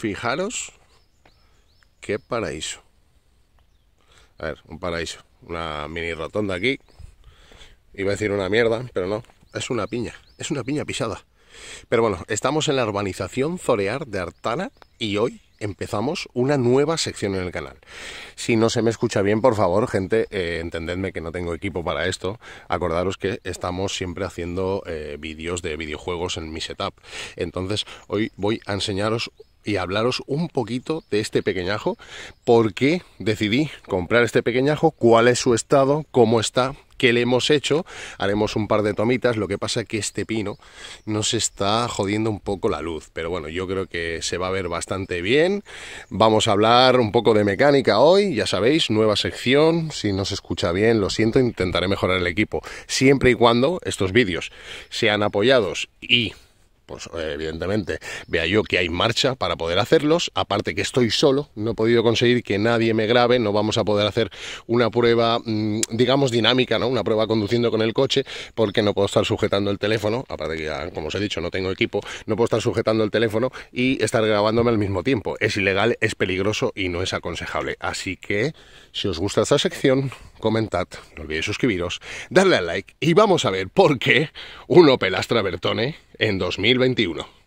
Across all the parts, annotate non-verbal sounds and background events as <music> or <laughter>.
Fijaros qué paraíso. A ver, un paraíso. Una mini rotonda aquí. Iba a decir una mierda, pero no. Es una piña. Es una piña pisada. Pero bueno, estamos en la urbanización Zorear de Artana y hoy empezamos una nueva sección en el canal. Si no se me escucha bien, por favor, gente, eh, entendedme que no tengo equipo para esto. Acordaros que estamos siempre haciendo eh, vídeos de videojuegos en mi setup. Entonces, hoy voy a enseñaros y hablaros un poquito de este pequeñajo, por qué decidí comprar este pequeñajo, cuál es su estado, cómo está, qué le hemos hecho. Haremos un par de tomitas, lo que pasa es que este pino nos está jodiendo un poco la luz, pero bueno, yo creo que se va a ver bastante bien. Vamos a hablar un poco de mecánica hoy, ya sabéis, nueva sección, si no se escucha bien, lo siento, intentaré mejorar el equipo, siempre y cuando estos vídeos sean apoyados y pues evidentemente vea yo que hay marcha para poder hacerlos. Aparte que estoy solo, no he podido conseguir que nadie me grabe, no vamos a poder hacer una prueba, mm, digamos, dinámica, ¿no? Una prueba conduciendo con el coche, porque no puedo estar sujetando el teléfono, aparte que como os he dicho, no tengo equipo, no puedo estar sujetando el teléfono y estar grabándome al mismo tiempo. Es ilegal, es peligroso y no es aconsejable. Así que, si os gusta esta sección, comentad, no olvidéis suscribiros, darle al like y vamos a ver por qué un Opel Bertone en 2021.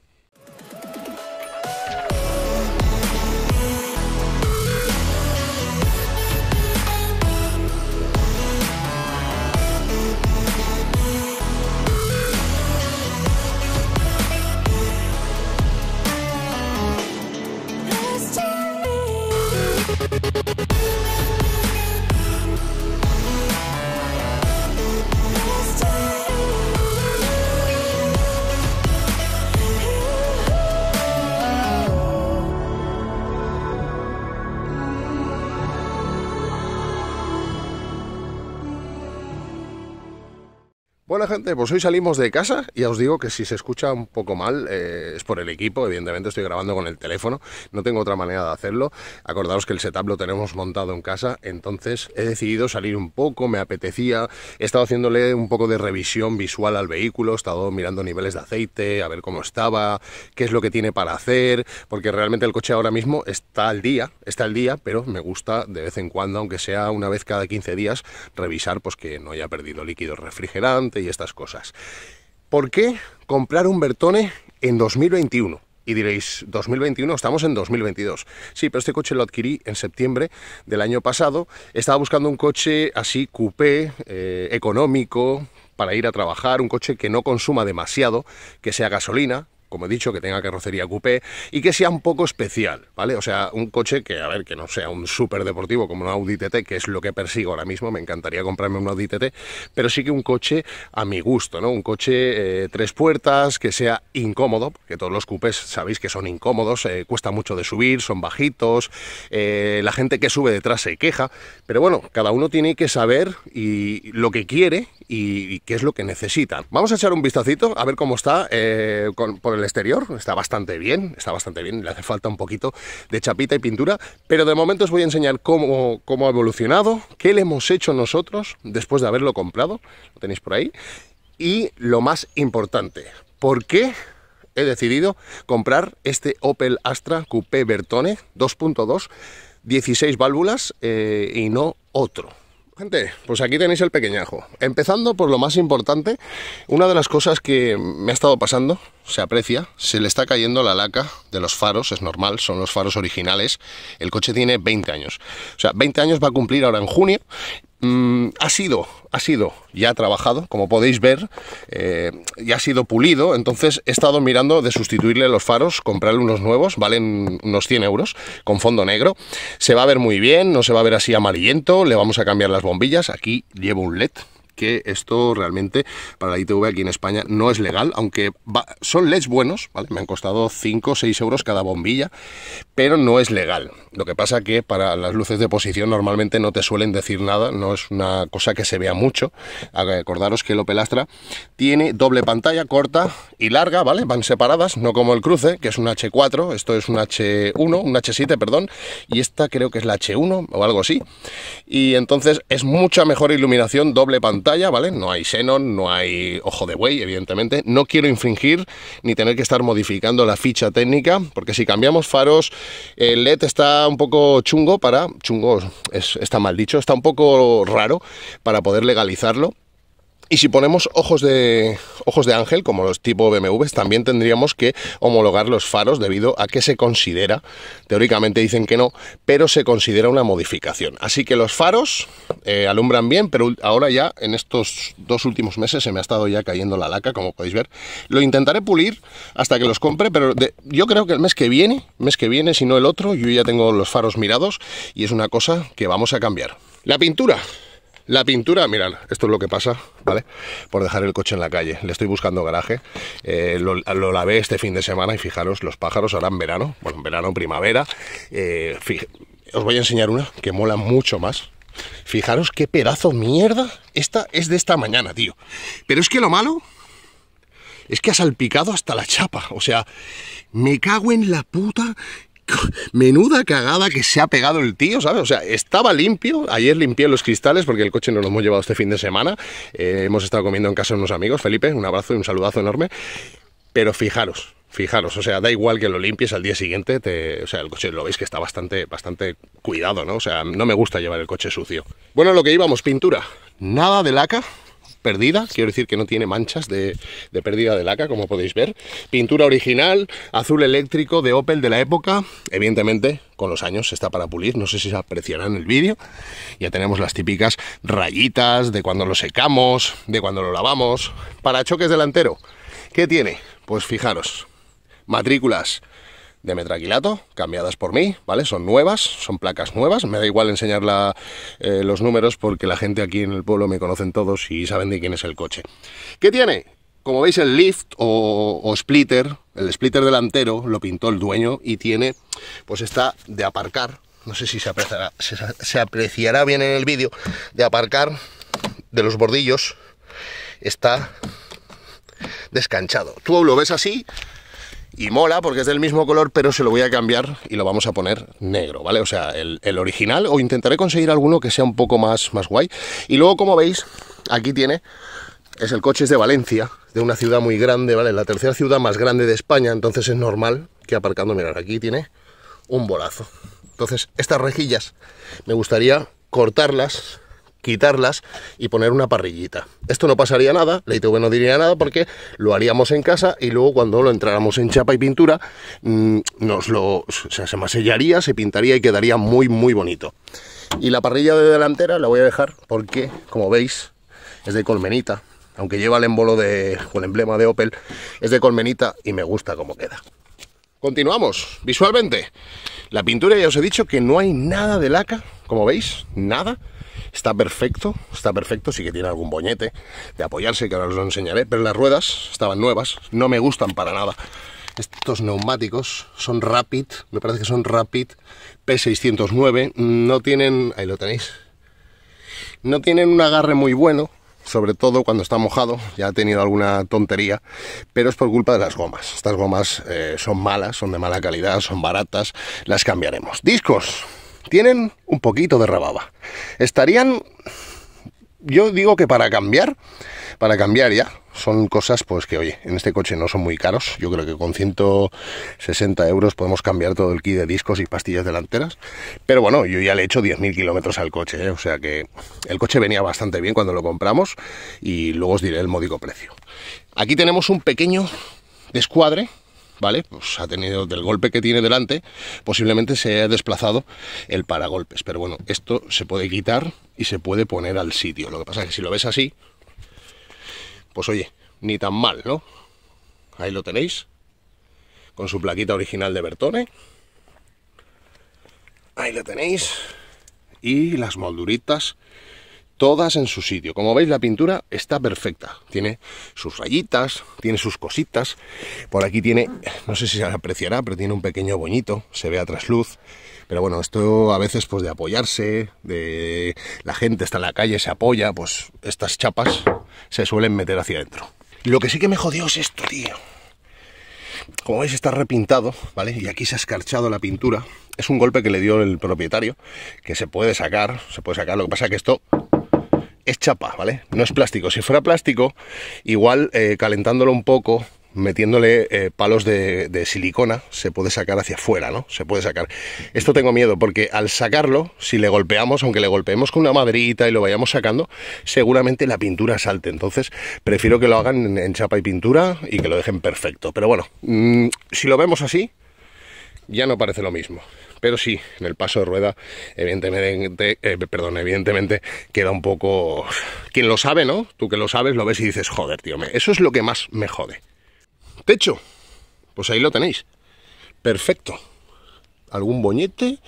gente, pues hoy salimos de casa. Ya os digo que si se escucha un poco mal eh, es por el equipo. Evidentemente estoy grabando con el teléfono. No tengo otra manera de hacerlo. Acordaos que el setup lo tenemos montado en casa. Entonces he decidido salir un poco. Me apetecía. He estado haciéndole un poco de revisión visual al vehículo. He estado mirando niveles de aceite, a ver cómo estaba, qué es lo que tiene para hacer. Porque realmente el coche ahora mismo está al día. Está al día, pero me gusta de vez en cuando, aunque sea una vez cada 15 días, revisar pues que no haya perdido líquido refrigerante y estas cosas. ¿Por qué comprar un Bertone en 2021? Y diréis, 2021, estamos en 2022. Sí, pero este coche lo adquirí en septiembre del año pasado. Estaba buscando un coche así, coupé, eh, económico, para ir a trabajar, un coche que no consuma demasiado, que sea gasolina, como he dicho, que tenga carrocería coupé y que sea un poco especial, ¿vale? O sea, un coche que, a ver, que no sea un súper deportivo como un Audi TT, que es lo que persigo ahora mismo, me encantaría comprarme un Audi TT, pero sí que un coche a mi gusto, ¿no? Un coche eh, tres puertas, que sea incómodo, porque todos los coupés sabéis que son incómodos, eh, cuesta mucho de subir, son bajitos, eh, la gente que sube detrás se queja, pero bueno, cada uno tiene que saber y lo que quiere y, qué es lo que necesitan. Vamos a echar un vistacito a ver cómo está eh, por el exterior. Está bastante bien, está bastante bien, le hace falta un poquito de chapita y pintura, pero de momento os voy a enseñar cómo, ha evolucionado, qué le hemos hecho nosotros después de haberlo comprado, lo tenéis por ahí, y lo más importante, ¿por qué he decidido comprar este Opel Astra Coupé Bertone 2.2 16 válvulas eh, y no otro. Gente, pues aquí tenéis el pequeñajo. Empezando por lo más importante, una de las cosas que me ha estado pasando, se aprecia, se le está cayendo la laca de los faros, es normal, son los faros originales. El coche tiene 20 años. O sea, 20 años va a cumplir ahora en junio. Mm, ha sido ha sido ya trabajado, como podéis ver, eh, ya ha sido pulido, entonces he estado mirando de sustituirle los faros, comprarle unos nuevos, valen unos 100 euros, con fondo negro. Se va a ver muy bien, no se va a ver así amarillento, le vamos a cambiar las bombillas, aquí llevo un LED que esto realmente para la ITV aquí en España no es legal, aunque son LEDs buenos, Me han costado 5 o 6 euros cada bombilla, pero no es legal. Lo que pasa que para las luces de posición normalmente no te suelen decir nada, no es una cosa que se vea mucho. Acordaros que el Opel Astra tiene doble pantalla corta y larga, ¿vale? Van separadas, no como el cruce, que es un H4, esto es un H1, un H7, perdón, y esta creo que es la H1 o algo así. Y entonces es mucha mejor iluminación doble pantalla ¿vale? No hay Xenon, no hay ojo de buey, evidentemente. No quiero infringir ni tener que estar modificando la ficha técnica, porque si cambiamos faros, el LED está un poco chungo para... Chungo está mal dicho, está un poco raro para poder legalizarlo y si ponemos ojos de, ojos de ángel, como los tipo BMWs, también tendríamos que homologar los faros debido a que se considera, teóricamente dicen que no, pero se considera una modificación. Así que los faros eh, alumbran bien, pero ahora ya en estos dos últimos meses se me ha estado ya cayendo la laca, como podéis ver. Lo intentaré pulir hasta que los compre, pero yo creo que el mes que viene, mes que viene, si no el otro, yo ya tengo los faros mirados y es una cosa que vamos a cambiar. La pintura. La pintura, mirad, esto es lo que pasa, ¿vale? Por dejar el coche en la calle. Le estoy buscando garaje. Eh, lo, lavé este fin de semana y fijaros, los pájaros ahora en verano, bueno, en verano, primavera. Eh, os voy a enseñar una que mola mucho más. Fijaros qué pedazo mierda. Esta es de esta mañana, tío. Pero es que lo malo es que ha salpicado hasta la chapa. O sea, me cago en la puta <laughs> Menuda cagada que se ha pegado el tío, ¿sabes? O sea, estaba limpio. Ayer limpié los cristales porque el coche no lo hemos llevado este fin de semana. Eh, hemos estado comiendo en casa de unos amigos. Felipe, un abrazo y un saludazo enorme. Pero fijaros, fijaros, o sea, da igual que lo limpies al día siguiente, o sea, el coche lo veis que está bastante, bastante cuidado, ¿no? O sea, no me gusta llevar el coche sucio. Bueno, lo que íbamos, pintura. Nada de laca, perdida, quiero decir que no tiene manchas de, pérdida de laca, como podéis ver. Pintura original, azul eléctrico de Opel de la época, evidentemente con los años está para pulir, no sé si se apreciará en el vídeo. Ya tenemos las típicas rayitas de cuando lo secamos, de cuando lo lavamos. Para choques delantero, ¿qué tiene? Pues fijaros, matrículas de metraquilato, cambiadas por mí, ¿vale? Son nuevas, son placas nuevas. Me da igual enseñar eh, los números porque la gente aquí en el pueblo me conocen todos y saben de quién es el coche. ¿Qué tiene? Como veis, el lift o, splitter, el splitter delantero lo pintó el dueño y tiene, pues está de aparcar. No sé si se apreciará, se, se apreciará bien en el vídeo, de aparcar de los bordillos está descanchado. Tú lo ves así, y mola porque es del mismo color, pero se lo voy a cambiar y lo vamos a poner negro, ¿vale? O sea, el, original, o intentaré conseguir alguno que sea un poco más, más guay. Y luego, como veis, aquí tiene es el coche es de Valencia, de una ciudad muy grande, ¿vale? La tercera ciudad más grande de España, entonces es normal que aparcando, mirad, aquí tiene un bolazo. Entonces, estas rejillas me gustaría cortarlas quitarlas y poner una parrillita. Esto no pasaría nada, la ITV no diría nada porque lo haríamos en casa y luego cuando lo entráramos en chapa y pintura mm, nos lo, se masellaría, se pintaría y quedaría muy muy bonito. Y la parrilla de delantera la voy a dejar porque, como veis, es de colmenita. Aunque lleva el embolo de, el emblema de Opel, es de colmenita y me gusta cómo queda. Continuamos, visualmente. La pintura ya os he dicho que no hay nada de laca, como veis, nada. Está perfecto, está perfecto, sí que tiene algún boñete de apoyarse, que ahora os lo enseñaré, pero las ruedas estaban nuevas, no me gustan para nada. Estos neumáticos son Rapid, me parece que son Rapid P609, no tienen, ahí lo tenéis, no tienen un agarre muy bueno, sobre todo cuando está mojado, ya ha tenido alguna tontería, pero es por culpa de las gomas. Estas gomas eh, son malas, son de mala calidad, son baratas, las cambiaremos. Discos, tienen un poquito de rababa. Estarían, yo digo que para cambiar, para cambiar ya, son cosas pues que, oye, en este coche no son muy caros. Yo creo que con 160 euros podemos cambiar todo el kit de discos y pastillas delanteras. Pero bueno, yo ya le he hecho 10.000 kilómetros al coche, ¿eh? o sea que el coche venía bastante bien cuando lo compramos y luego os diré el módico precio. Aquí tenemos un pequeño descuadre ¿vale? Pues ha tenido del golpe que tiene delante, posiblemente se haya desplazado el paragolpes. Pero bueno, esto se puede quitar y se puede poner al sitio. Lo que pasa es que si lo ves así, pues oye, ni tan mal, ¿no? Ahí lo tenéis, con su plaquita original de Bertone. Ahí lo tenéis. Y las molduritas todas en su sitio. Como veis, la pintura está perfecta. Tiene sus rayitas, tiene sus cositas. Por aquí tiene, no sé si se apreciará, pero tiene un pequeño boñito, se ve a trasluz. Pero bueno, esto a veces pues de apoyarse, de la gente está en la calle, se apoya, pues estas chapas se suelen meter hacia adentro. Lo que sí que me jodió es esto, tío. Como veis está repintado, ¿vale? Y aquí se ha escarchado la pintura. Es un golpe que le dio el propietario, que se puede sacar, se puede sacar. Lo que pasa es que esto es chapa, ¿vale? No es plástico. Si fuera plástico, igual eh, calentándolo un poco, metiéndole eh, palos de, silicona, se puede sacar hacia afuera, ¿no? Se puede sacar. Esto tengo miedo, porque al sacarlo, si le golpeamos, aunque le golpeemos con una maderita y lo vayamos sacando, seguramente la pintura salte. Entonces, prefiero que lo hagan en, chapa y pintura y que lo dejen perfecto. Pero bueno, mm, si lo vemos así, ya no parece lo mismo. Pero sí, en el paso de rueda, evidentemente, eh, perdón, evidentemente queda un poco... Quien lo sabe, ¿no? Tú que lo sabes, lo ves y dices, joder, tío, eso es lo que más me jode. Techo, pues ahí lo tenéis. Perfecto. ¿Algún boñete?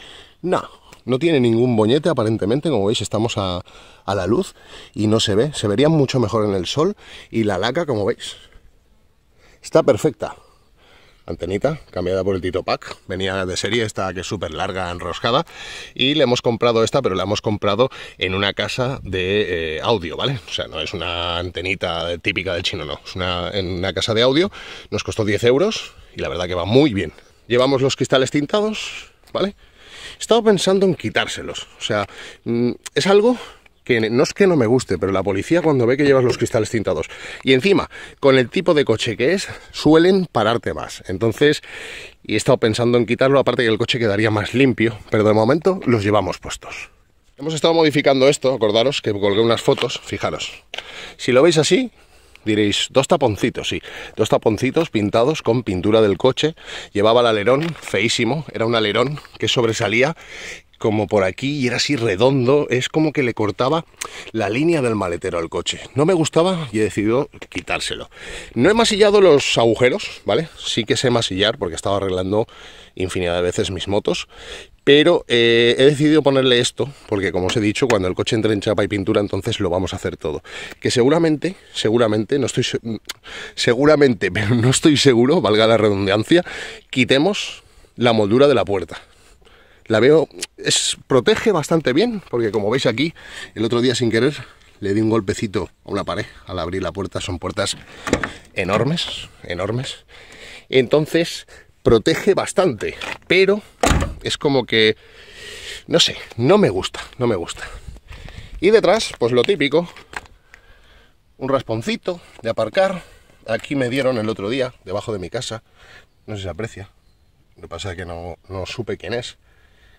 No, no tiene ningún boñete aparentemente, como veis estamos a, a, la luz y no se ve, se vería mucho mejor en el sol y la laca como veis está perfecta antenita cambiada por el Tito Pack. Venía de serie esta que es súper larga, enroscada. Y le hemos comprado esta, pero la hemos comprado en una casa de eh, audio, ¿vale? O sea, no es una antenita típica del chino, no. Es una, en una casa de audio. Nos costó 10 euros y la verdad que va muy bien. Llevamos los cristales tintados, ¿vale? Estaba estado pensando en quitárselos. O sea, mm, es algo que no es que no me guste, pero la policía cuando ve que llevas los cristales tintados y encima con el tipo de coche que es, suelen pararte más. Entonces, y he estado pensando en quitarlo, aparte que el coche quedaría más limpio, pero de momento los llevamos puestos. Hemos estado modificando esto, acordaros que colgué unas fotos, fijaros. Si lo veis así, diréis, dos taponcitos, sí, dos taponcitos pintados con pintura del coche, llevaba el alerón, feísimo, era un alerón que sobresalía como por aquí y era así redondo, es como que le cortaba la línea del maletero al coche. No me gustaba y he decidido quitárselo. No he masillado los agujeros, ¿vale? Sí que sé masillar porque estaba arreglando infinidad de veces mis motos, pero eh, he decidido ponerle esto, porque como os he dicho, cuando el coche entre en chapa y pintura, entonces lo vamos a hacer todo. Que seguramente, seguramente, no estoy seguramente, <laughs> pero no estoy seguro, valga la redundancia, quitemos la moldura de la puerta la veo, es, protege bastante bien, porque como veis aquí, el otro día sin querer le di un golpecito a una pared al abrir la puerta, son puertas enormes, enormes. Entonces, protege bastante, pero es como que, no sé, no me gusta, no me gusta. Y detrás, pues lo típico, un rasponcito de aparcar. Aquí me dieron el otro día, debajo de mi casa, no sé si se aprecia, lo que pasa es que no, no supe quién es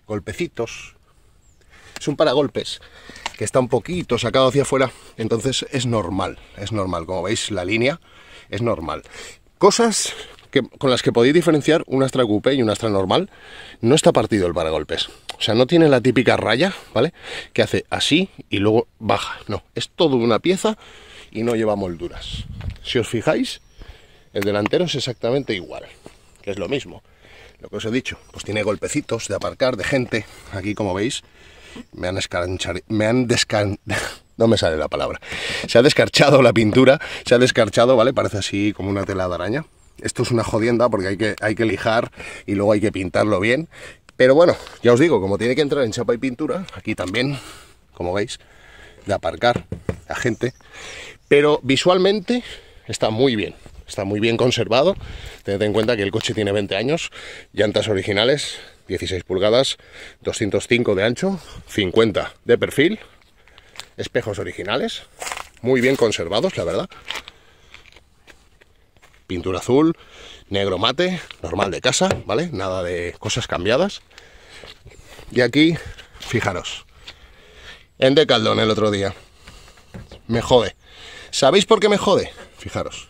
golpecitos. Es un paragolpes que está un poquito sacado hacia afuera, entonces es normal, es normal. Como veis, la línea es normal. Cosas que, con las que podéis diferenciar un Astra Coupé y un Astra normal, no está partido el paragolpes. O sea, no tiene la típica raya, ¿vale? Que hace así y luego baja. No, es todo una pieza y no lleva molduras. Si os fijáis, el delantero es exactamente igual, que es lo mismo. Lo que os he dicho, pues tiene golpecitos de aparcar, de gente. Aquí, como veis, me han me han descan... <laughs> No me sale la palabra. Se ha descarchado la pintura, se ha descarchado, ¿vale? Parece así como una tela de araña. Esto es una jodienda porque hay que, hay que lijar y luego hay que pintarlo bien. Pero bueno, ya os digo, como tiene que entrar en chapa y pintura, aquí también, como veis, de aparcar la gente. Pero visualmente está muy bien está muy bien conservado. Tened en cuenta que el coche tiene 20 años, llantas originales, 16 pulgadas, 205 de ancho, 50 de perfil, espejos originales, muy bien conservados, la verdad. Pintura azul, negro mate, normal de casa, ¿vale? Nada de cosas cambiadas. Y aquí, fijaros, en Decaldón el otro día. Me jode. ¿Sabéis por qué me jode? Fijaros.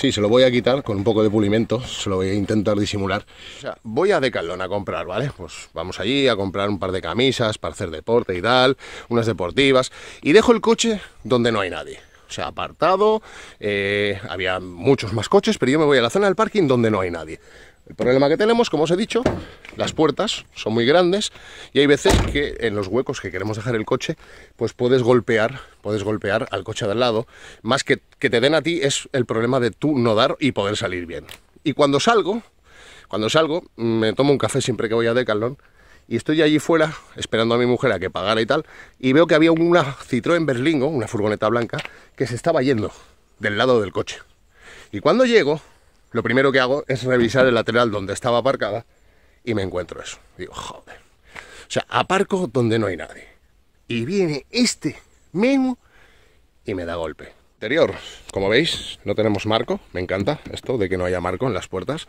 Sí, se lo voy a quitar con un poco de pulimento, se lo voy a intentar disimular. O sea, voy a Decathlon a comprar, ¿vale? Pues vamos allí a comprar un par de camisas para hacer deporte y tal, unas deportivas, y dejo el coche donde no hay nadie. O sea, apartado, eh, había muchos más coches, pero yo me voy a la zona del parking donde no hay nadie. El problema que tenemos, como os he dicho, las puertas son muy grandes y hay veces que en los huecos que queremos dejar el coche, pues puedes golpear, puedes golpear al coche de al lado. Más que que te den a ti es el problema de tú no dar y poder salir bien. Y cuando salgo, cuando salgo, me tomo un café siempre que voy a Decalón y estoy allí fuera esperando a mi mujer a que pagara y tal, y veo que había una Citroën Berlingo, una furgoneta blanca, que se estaba yendo del lado del coche. Y cuando llego, lo primero que hago es revisar el lateral donde estaba aparcada y me encuentro eso. Digo, joder. O sea, aparco donde no hay nadie. Y viene este memo y me da golpe. Interior, como veis, no tenemos marco, me encanta esto de que no haya marco en las puertas,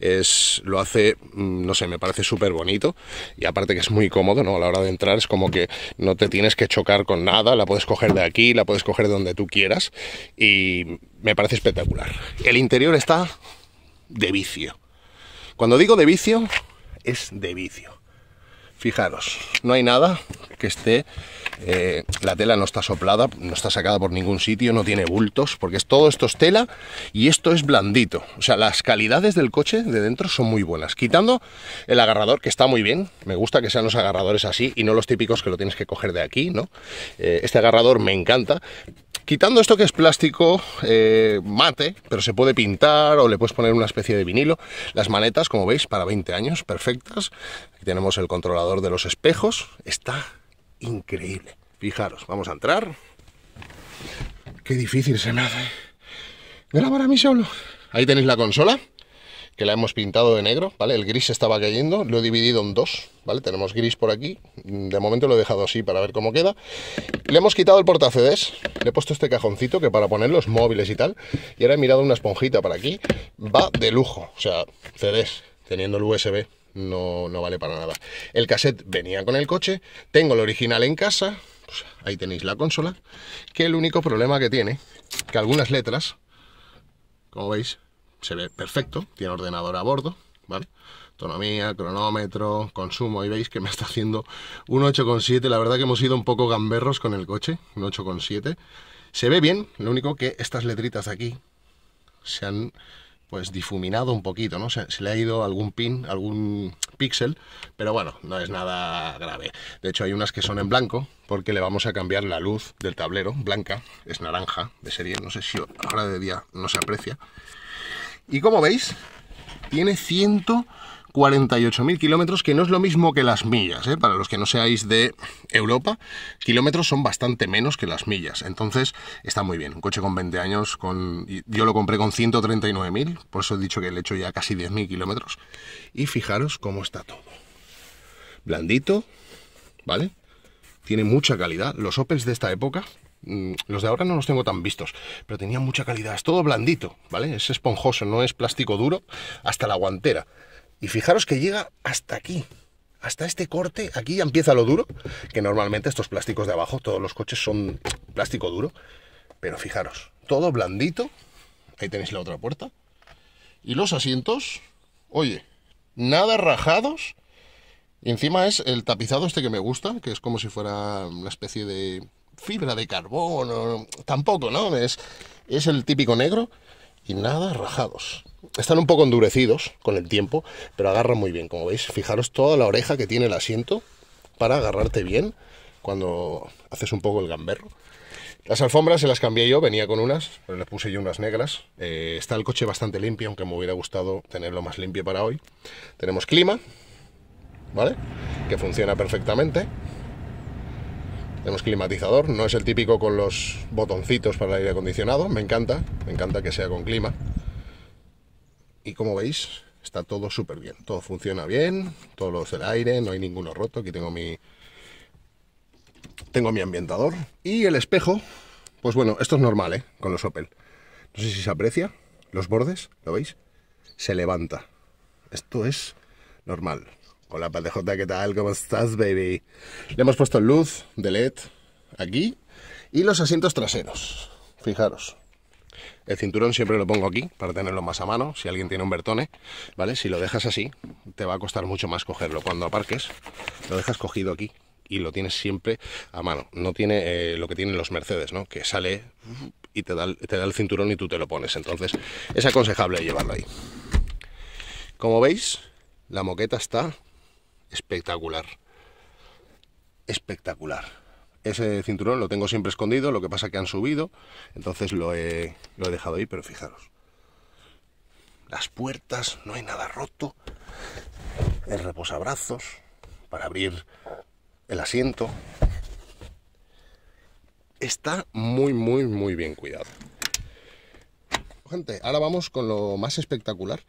es, lo hace, mm, no sé, me parece súper bonito y aparte que es muy cómodo, ¿no? A la hora de entrar es como que no te tienes que chocar con nada, la puedes coger de aquí, la puedes coger de donde tú quieras y me parece espectacular. El interior está de vicio. Cuando digo de vicio, es de vicio. Fijaros, no hay nada que esté... Eh, la tela no está soplada, no está sacada por ningún sitio, no tiene bultos, porque es, todo esto es tela y esto es blandito. O sea, las calidades del coche de dentro son muy buenas. Quitando el agarrador, que está muy bien, me gusta que sean los agarradores así y no los típicos que lo tienes que coger de aquí, ¿no? Eh, este agarrador me encanta, Quitando esto que es plástico eh, mate, pero se puede pintar o le puedes poner una especie de vinilo. Las manetas, como veis, para 20 años, perfectas. Aquí tenemos el controlador de los espejos. Está increíble. Fijaros, vamos a entrar. Qué difícil se me hace grabar a mí solo. Ahí tenéis la consola que la hemos pintado de negro, ¿vale? El gris estaba cayendo, lo he dividido en dos, ¿vale? Tenemos gris por aquí, de momento lo he dejado así para ver cómo queda. Le hemos quitado el portacedes, le he puesto este cajoncito que para poner los móviles y tal, y ahora he mirado una esponjita para aquí, va de lujo, o sea, CDs, teniendo el USB. No, no vale para nada. El cassette venía con el coche, tengo el original en casa, pues ahí tenéis la consola, que el único problema que tiene, que algunas letras, como veis, se ve perfecto, tiene ordenador a bordo, ¿vale? Autonomía, cronómetro, consumo, y veis que me está haciendo un 8,7, la verdad que hemos ido un poco gamberros con el coche, un 8,7. Se ve bien, lo único que estas letritas aquí se han pues difuminado un poquito, ¿no? Se, le ha ido algún pin, algún píxel, pero bueno, no es nada grave. De hecho, hay unas que son en blanco, porque le vamos a cambiar la luz del tablero, blanca, es naranja de serie, no sé si ahora de día no se aprecia, y como veis, tiene 148.000 kilómetros, que no es lo mismo que las millas. ¿eh? Para los que no seáis de Europa, kilómetros son bastante menos que las millas. Entonces, está muy bien. Un coche con 20 años, con yo lo compré con 139.000, por eso he dicho que le he hecho ya casi 10.000 kilómetros. Y fijaros cómo está todo. Blandito, ¿vale? Tiene mucha calidad. Los Opels de esta época Mm, los de ahora no los tengo tan vistos, pero tenía mucha calidad. Es todo blandito, ¿vale? Es esponjoso, no es plástico duro, hasta la guantera. Y fijaros que llega hasta aquí, hasta este corte, aquí ya empieza lo duro, que normalmente estos plásticos de abajo, todos los coches son plástico duro, pero fijaros, todo blandito, ahí tenéis la otra puerta, y los asientos, oye, nada rajados, y encima es el tapizado este que me gusta, que es como si fuera una especie de fibra de carbono, tampoco, ¿no? Es, es el típico negro y nada rajados. Están un poco endurecidos con el tiempo, pero agarran muy bien, como veis. Fijaros toda la oreja que tiene el asiento para agarrarte bien cuando haces un poco el gamberro. Las alfombras se las cambié yo, venía con unas, pero les puse yo unas negras. Eh, está el coche bastante limpio, aunque me hubiera gustado tenerlo más limpio para hoy. Tenemos clima, ¿vale? Que funciona perfectamente. Tenemos climatizador, no es el típico con los botoncitos para el aire acondicionado, me encanta, me encanta que sea con clima. Y como veis, está todo súper bien, todo funciona bien, todo es el aire, no hay ninguno roto, aquí tengo mi... Tengo mi ambientador y el espejo, pues bueno, esto es normal, ¿eh? Con los Opel. No sé si se aprecia, los bordes, ¿lo veis? Se levanta. Esto es normal. Hola Patejota, ¿qué tal? ¿Cómo estás, baby? Le hemos puesto luz de LED aquí y los asientos traseros. Fijaros. El cinturón siempre lo pongo aquí para tenerlo más a mano. Si alguien tiene un Bertone, ¿vale? Si lo dejas así, te va a costar mucho más cogerlo. Cuando aparques, lo dejas cogido aquí y lo tienes siempre a mano. No tiene eh, lo que tienen los Mercedes, ¿no? Que sale y te da el cinturón y tú te lo pones. Entonces, es aconsejable llevarlo ahí. Como veis, la moqueta está espectacular. Espectacular. Ese cinturón lo tengo siempre escondido, lo que pasa que han subido, entonces lo he, lo he dejado ahí, pero fijaros. Las puertas, no hay nada roto. El reposabrazos para abrir el asiento. Está muy, muy, muy bien cuidado gente, ahora vamos con lo más espectacular.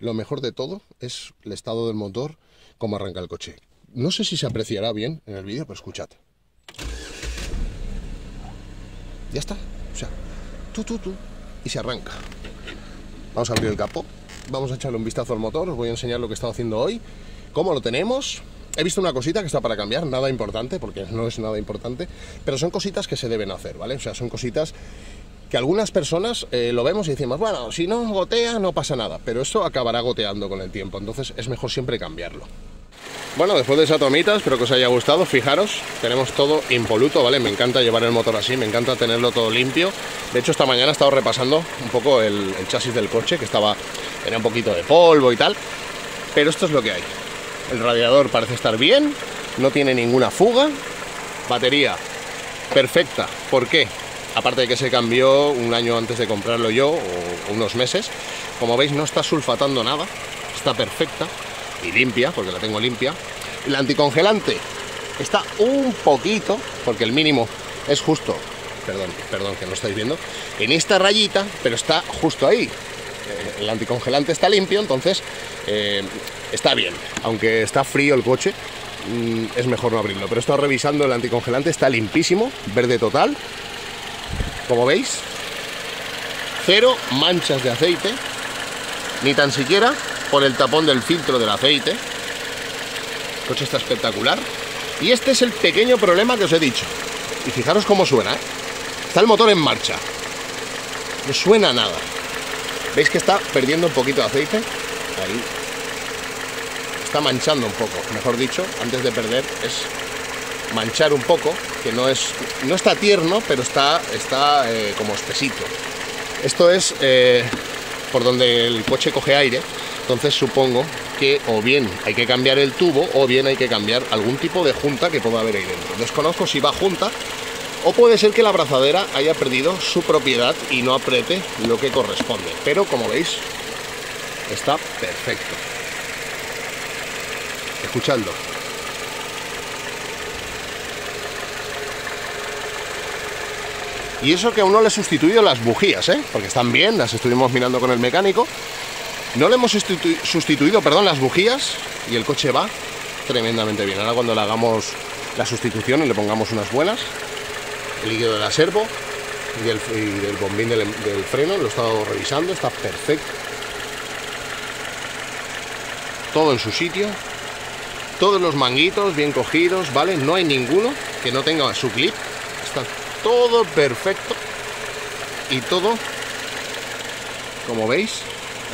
Lo mejor de todo es el estado del motor cómo arranca el coche. No sé si se apreciará bien en el vídeo, pero escuchad. Ya está. O sea, tú, tú, tú. Y se arranca. Vamos a abrir el capó. Vamos a echarle un vistazo al motor. Os voy a enseñar lo que he estado haciendo hoy. Cómo lo tenemos. He visto una cosita que está para cambiar, nada importante, porque no es nada importante, pero son cositas que se deben hacer, ¿vale? O sea, son cositas que algunas personas eh, lo vemos y decimos, bueno, si no gotea no pasa nada, pero esto acabará goteando con el tiempo, entonces es mejor siempre cambiarlo. Bueno, después de esa tomita, espero que os haya gustado, fijaros, tenemos todo impoluto, ¿vale? Me encanta llevar el motor así, me encanta tenerlo todo limpio. De hecho, esta mañana he estado repasando un poco el, chasis del coche, que estaba, tenía un poquito de polvo y tal, pero esto es lo que hay. El radiador parece estar bien, no tiene ninguna fuga, batería perfecta, ¿por qué? aparte de que se cambió un año antes de comprarlo yo, o unos meses, como veis no está sulfatando nada, está perfecta y limpia, porque la tengo limpia. El anticongelante está un poquito, porque el mínimo es justo, perdón, perdón que no estáis viendo, en esta rayita, pero está justo ahí. Eh, el anticongelante está limpio, entonces eh, está bien. Aunque está frío el coche, mm, es mejor no abrirlo. Pero estoy revisando, el anticongelante está limpísimo, verde total, como veis cero manchas de aceite ni tan siquiera por el tapón del filtro del aceite el coche está espectacular y este es el pequeño problema que os he dicho y fijaros cómo suena ¿eh? está el motor en marcha no suena nada veis que está perdiendo un poquito de aceite ahí está manchando un poco mejor dicho antes de perder es manchar un poco que no, es, no está tierno, pero está, está eh, como espesito. Esto es eh, por donde el coche coge aire, entonces supongo que o bien hay que cambiar el tubo o bien hay que cambiar algún tipo de junta que pueda haber ahí dentro. Desconozco si va junta o puede ser que la abrazadera haya perdido su propiedad y no apriete lo que corresponde. Pero como veis, está perfecto. escuchando Y eso que aún no le he sustituido las bujías, ¿eh? Porque están bien, las estuvimos mirando con el mecánico. No le hemos sustituido, perdón, las bujías y el coche va tremendamente bien. Ahora cuando le hagamos la sustitución y le pongamos unas buenas, el líquido del acervo y del, bombín del, em-, del freno, lo he estado revisando, está perfecto. Todo en su sitio, todos los manguitos bien cogidos, ¿vale? No hay ninguno que no tenga su clip todo perfecto y todo, como veis,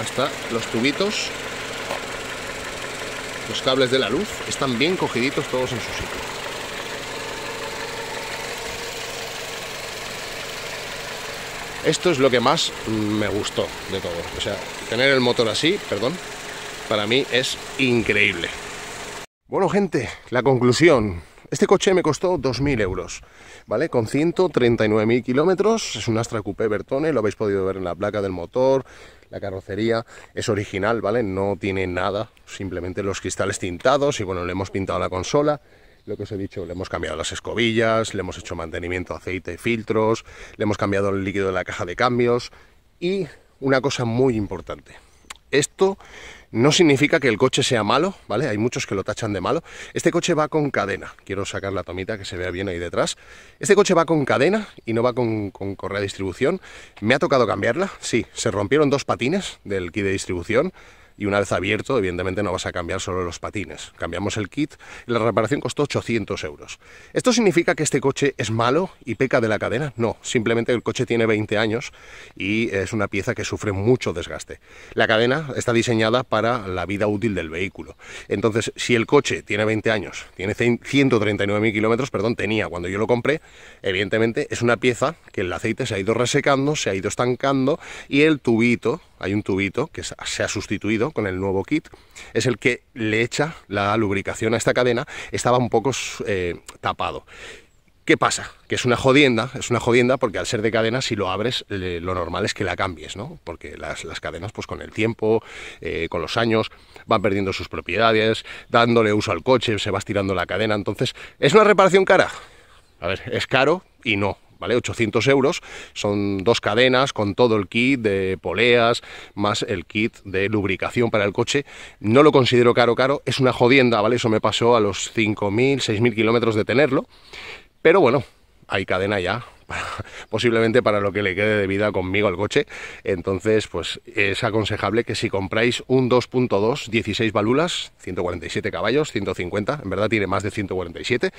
hasta los tubitos, los cables de la luz, están bien cogiditos todos en su sitio. Esto es lo que más me gustó de todo. O sea, tener el motor así, perdón, para mí es increíble. Bueno, gente, la conclusión. Este coche me costó 2.000 euros, ¿vale? Con 139.000 kilómetros, es un Astra Coupé Bertone, lo habéis podido ver en la placa del motor, la carrocería es original, ¿vale? No tiene nada, simplemente los cristales tintados y bueno, le hemos pintado la consola, lo que os he dicho, le hemos cambiado las escobillas, le hemos hecho mantenimiento aceite, y filtros, le hemos cambiado el líquido de la caja de cambios y una cosa muy importante, esto no significa que el coche sea malo, ¿vale? Hay muchos que lo tachan de malo. Este coche va con cadena. Quiero sacar la tomita que se vea bien ahí detrás. Este coche va con cadena y no va con, correa de distribución. Me ha tocado cambiarla, sí. Se rompieron dos patines del kit de distribución y una vez abierto, evidentemente no vas a cambiar solo los patines. Cambiamos el kit y la reparación costó 800 euros. ¿Esto significa que este coche es malo y peca de la cadena? No, simplemente el coche tiene 20 años y es una pieza que sufre mucho desgaste. La cadena está diseñada para la vida útil del vehículo. Entonces, si el coche tiene 20 años, tiene 139.000 kilómetros, perdón, tenía cuando yo lo compré, evidentemente es una pieza que el aceite se ha ido resecando, se ha ido estancando y el tubito hay un tubito que se ha sustituido con el nuevo kit, es el que le echa la lubricación a esta cadena, estaba un poco eh, tapado. ¿Qué pasa? Que es una jodienda, es una jodienda porque al ser de cadena, si lo abres, lo normal es que la cambies, ¿no? Porque las, cadenas, pues con el tiempo, eh, con los años, van perdiendo sus propiedades, dándole uso al coche, se va estirando la cadena, entonces, ¿es una reparación cara? A ver, es caro y no, ¿vale? 800 euros, son dos cadenas con todo el kit de poleas, más el kit de lubricación para el coche. No lo considero caro, caro, es una jodienda, ¿vale? Eso me pasó a los 5.000, 6.000 kilómetros de tenerlo, pero bueno, hay cadena ya <laughs> posiblemente para lo que le quede de vida conmigo el coche. Entonces, pues es aconsejable que si compráis un 2.2, 16 válvulas, 147 caballos, 150, en verdad tiene más de 147,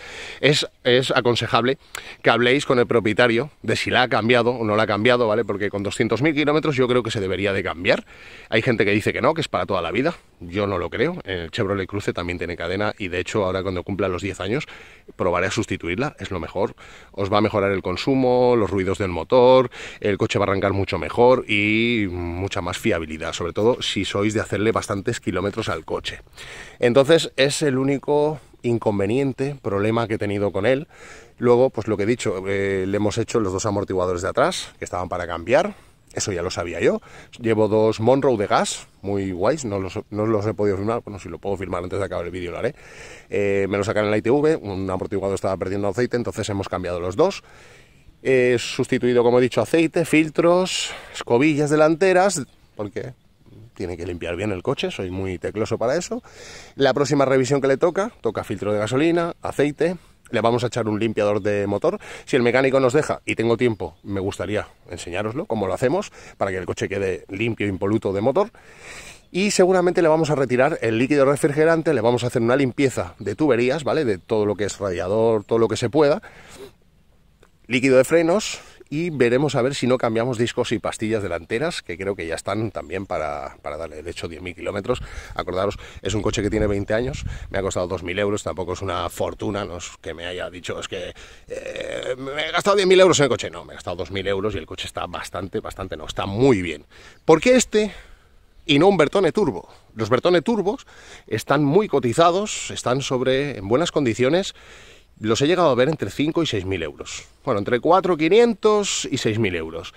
es, es aconsejable que habléis con el propietario de si la ha cambiado o no la ha cambiado, ¿vale? Porque con 200.000 kilómetros yo creo que se debería de cambiar. Hay gente que dice que no, que es para toda la vida. Yo no lo creo. El Chevrolet Cruce también tiene cadena y de hecho ahora cuando cumpla los 10 años probaré a sustituirla. Es lo mejor. Os va a mejorar el consumo los ruidos del motor, el coche va a arrancar mucho mejor y mucha más fiabilidad, sobre todo si sois de hacerle bastantes kilómetros al coche. Entonces es el único inconveniente, problema que he tenido con él. Luego, pues lo que he dicho, eh, le hemos hecho los dos amortiguadores de atrás, que estaban para cambiar, eso ya lo sabía yo. Llevo dos Monroe de gas, muy guays, no los, los he podido firmar, bueno, si lo puedo firmar antes de acabar el vídeo lo haré. Eh, me lo sacan en la ITV, un amortiguador estaba perdiendo aceite, entonces hemos cambiado los dos. He sustituido, como he dicho, aceite, filtros, escobillas delanteras, porque tiene que limpiar bien el coche, soy muy tecloso para eso. La próxima revisión que le toca, toca filtro de gasolina, aceite, le vamos a echar un limpiador de motor. Si el mecánico nos deja y tengo tiempo, me gustaría enseñároslo, cómo lo hacemos, para que el coche quede limpio, impoluto de motor. Y seguramente le vamos a retirar el líquido refrigerante, le vamos a hacer una limpieza de tuberías, ¿vale? De todo lo que es radiador, todo lo que se pueda líquido de frenos y veremos a ver si no cambiamos discos y pastillas delanteras, que creo que ya están también para, darle, de hecho, 10.000 kilómetros. Acordaros, es un coche que tiene 20 años, me ha costado 2.000 euros, tampoco es una fortuna, no que me haya dicho, es que eh, me he gastado 10.000 euros en el coche, no, me he gastado 2.000 euros y el coche está bastante, bastante, no, está muy bien. ¿Por qué este y no un Bertone Turbo. Los Bertone Turbos están muy cotizados, están sobre en buenas condiciones los he llegado a ver entre 5 y mil euros. Bueno, entre 4.500 y mil euros.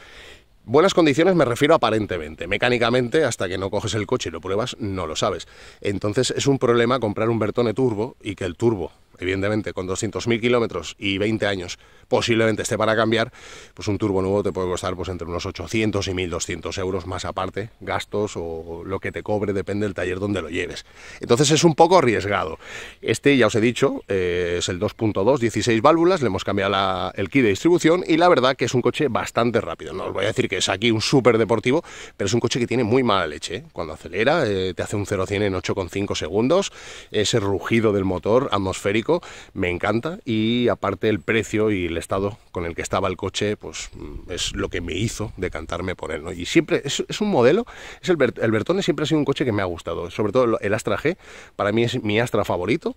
Buenas condiciones me refiero aparentemente. Mecánicamente, hasta que no coges el coche y lo pruebas, no lo sabes. Entonces es un problema comprar un Bertone Turbo y que el turbo evidentemente con 200.000 kilómetros y 20 años posiblemente esté para cambiar, pues un turbo nuevo te puede costar pues entre unos 800 y 1.200 euros más aparte, gastos o lo que te cobre, depende del taller donde lo lleves. Entonces es un poco arriesgado. Este, ya os he dicho, eh, es el 2.2, 16 válvulas, le hemos cambiado el kit de distribución y la verdad que es un coche bastante rápido. No os voy a decir que es aquí un súper deportivo, pero es un coche que tiene muy mala leche. ¿eh? Cuando acelera, eh, te hace un 0-100 en 8,5 segundos, ese rugido del motor atmosférico, me encanta y aparte el precio y el estado con el que estaba el coche, pues mm, es lo que me hizo decantarme por él. ¿no? Y siempre es, un modelo, es el, el Bertone siempre ha sido un coche que me ha gustado, sobre todo el Astra G, para mí es mi Astra favorito.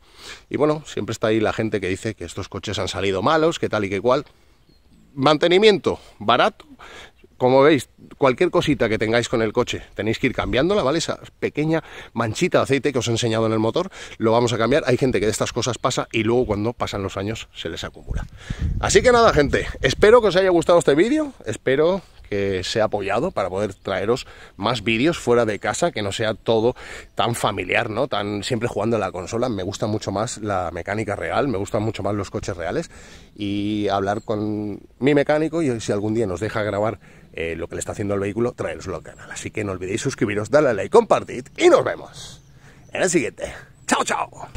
Y bueno, siempre está ahí la gente que dice que estos coches han salido malos, que tal y que cual mantenimiento barato, como veis, cualquier cosita que tengáis con el coche, tenéis que ir cambiándola, ¿vale? Esa pequeña manchita de aceite que os he enseñado en el motor, lo vamos a cambiar. Hay gente que de estas cosas pasa y luego cuando pasan los años se les acumula. Así que nada, gente, espero que os haya gustado este vídeo, espero que sea apoyado para poder traeros más vídeos fuera de casa, que no sea todo tan familiar, ¿no? Tan siempre jugando a la consola. Me gusta mucho más la mecánica real, me gustan mucho más los coches reales y hablar con mi mecánico y si algún día nos deja grabar eh, lo que le está haciendo al vehículo, traeroslo al canal. Así que no olvidéis suscribiros, darle a like, compartid y nos vemos en el siguiente. ¡Chao, chao!